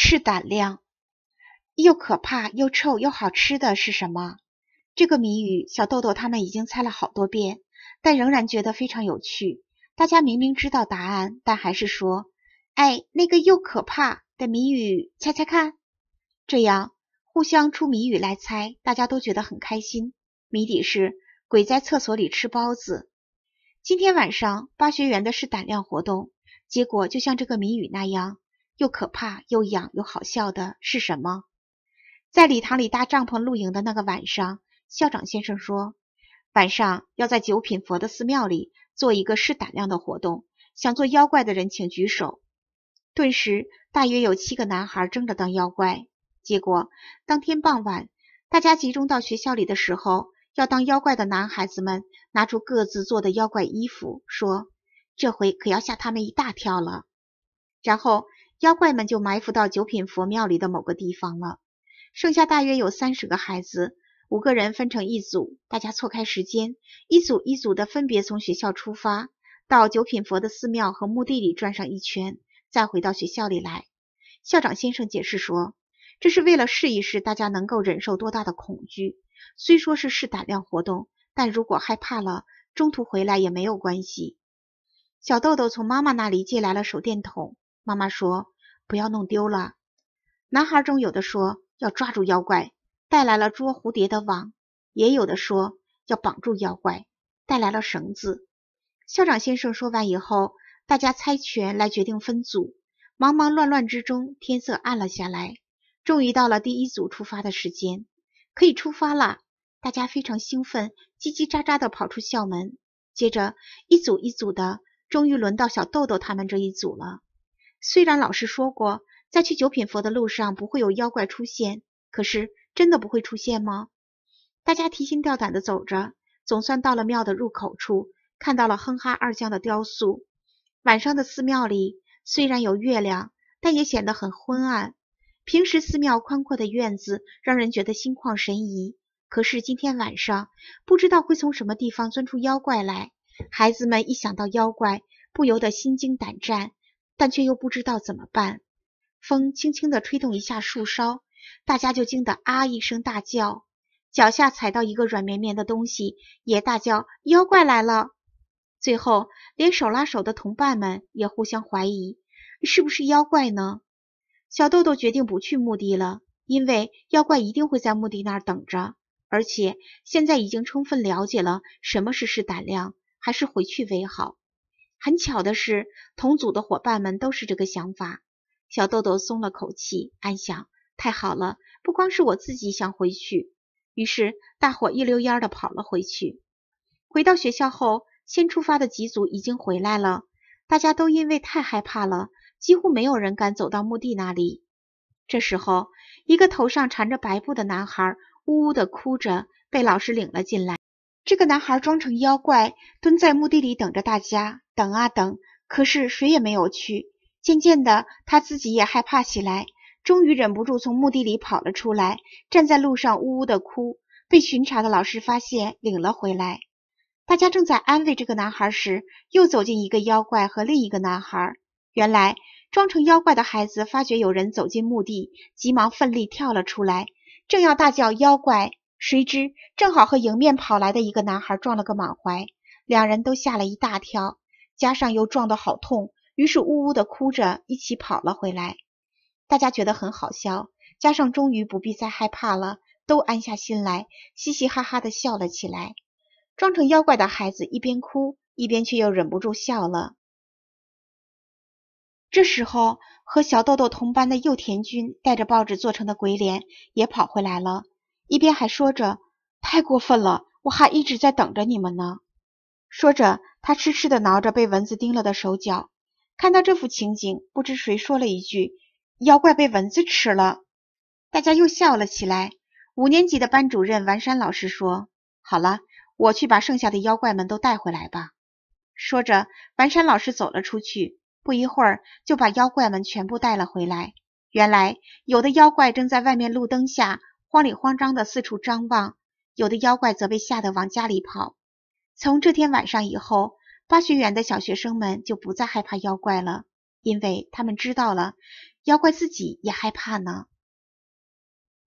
是胆量，又可怕又臭又好吃的是什么？这个谜语小豆豆他们已经猜了好多遍，但仍然觉得非常有趣。大家明明知道答案，但还是说：“哎，那个又可怕的谜语，猜猜看！”这样互相出谜语来猜，大家都觉得很开心。谜底是：鬼在厕所里吃包子。今天晚上八学园的是胆量活动，结果就像这个谜语那样。又可怕又痒又好笑的是什么？在礼堂里搭帐篷露营的那个晚上，校长先生说，晚上要在九品佛的寺庙里做一个试胆量的活动。想做妖怪的人请举手。顿时，大约有七个男孩争着当妖怪。结果，当天傍晚，大家集中到学校里的时候，要当妖怪的男孩子们拿出各自做的妖怪衣服，说：“这回可要吓他们一大跳了。”然后。妖怪们就埋伏到九品佛庙里的某个地方了。剩下大约有三十个孩子，五个人分成一组，大家错开时间，一组一组的分别从学校出发，到九品佛的寺庙和墓地里转上一圈，再回到学校里来。校长先生解释说，这是为了试一试大家能够忍受多大的恐惧。虽说是试胆量活动，但如果害怕了，中途回来也没有关系。小豆豆从妈妈那里借来了手电筒。妈妈说：“不要弄丢了。”男孩中有的说要抓住妖怪，带来了捉蝴蝶的网；也有的说要绑住妖怪，带来了绳子。校长先生说完以后，大家猜拳来决定分组。忙忙乱乱之中，天色暗了下来。终于到了第一组出发的时间，可以出发了！大家非常兴奋，叽叽喳喳的跑出校门。接着，一组一组的，终于轮到小豆豆他们这一组了。虽然老师说过，在去九品佛的路上不会有妖怪出现，可是真的不会出现吗？大家提心吊胆的走着，总算到了庙的入口处，看到了哼哈二将的雕塑。晚上的寺庙里虽然有月亮，但也显得很昏暗。平时寺庙宽阔的院子让人觉得心旷神怡，可是今天晚上不知道会从什么地方钻出妖怪来。孩子们一想到妖怪，不由得心惊胆战。但却又不知道怎么办。风轻轻地吹动一下树梢，大家就惊得一声大叫；脚下踩到一个软绵绵的东西，也大叫“妖怪来了”。最后，连手拉手的同伴们也互相怀疑，是不是妖怪呢？小豆豆决定不去墓地了，因为妖怪一定会在墓地那儿等着，而且现在已经充分了解了什么是试胆量，还是回去为好。很巧的是，同组的伙伴们都是这个想法。小豆豆松了口气，暗想：太好了，不光是我自己想回去。于是，大伙一溜烟的跑了回去。回到学校后，先出发的几组已经回来了。大家都因为太害怕了，几乎没有人敢走到墓地那里。这时候，一个头上缠着白布的男孩呜呜的哭着，被老师领了进来。这个男孩装成妖怪，蹲在墓地里等着大家。等啊等，可是谁也没有去。渐渐的，他自己也害怕起来，终于忍不住从墓地里跑了出来，站在路上呜呜的哭。被巡查的老师发现，领了回来。大家正在安慰这个男孩时，又走进一个妖怪和另一个男孩。原来，装成妖怪的孩子发觉有人走进墓地，急忙奋力跳了出来，正要大叫“妖怪”，谁知正好和迎面跑来的一个男孩撞了个满怀，两人都吓了一大跳。加上又撞得好痛，于是呜呜的哭着一起跑了回来。大家觉得很好笑，加上终于不必再害怕了，都安下心来，嘻嘻哈哈的笑了起来。装成妖怪的孩子一边哭，一边却又忍不住笑了。这时候，和小豆豆同班的幼田君带着报纸做成的鬼脸也跑回来了，一边还说着：“太过分了，我还一直在等着你们呢。”说着。他痴痴地挠着被蚊子叮了的手脚，看到这幅情景，不知谁说了一句：“妖怪被蚊子吃了。”大家又笑了起来。五年级的班主任完山老师说：“好了，我去把剩下的妖怪们都带回来吧。”说着，完山老师走了出去。不一会儿，就把妖怪们全部带了回来。原来，有的妖怪正在外面路灯下慌里慌张地四处张望，有的妖怪则被吓得往家里跑。从这天晚上以后，巴学园的小学生们就不再害怕妖怪了，因为他们知道了，妖怪自己也害怕呢。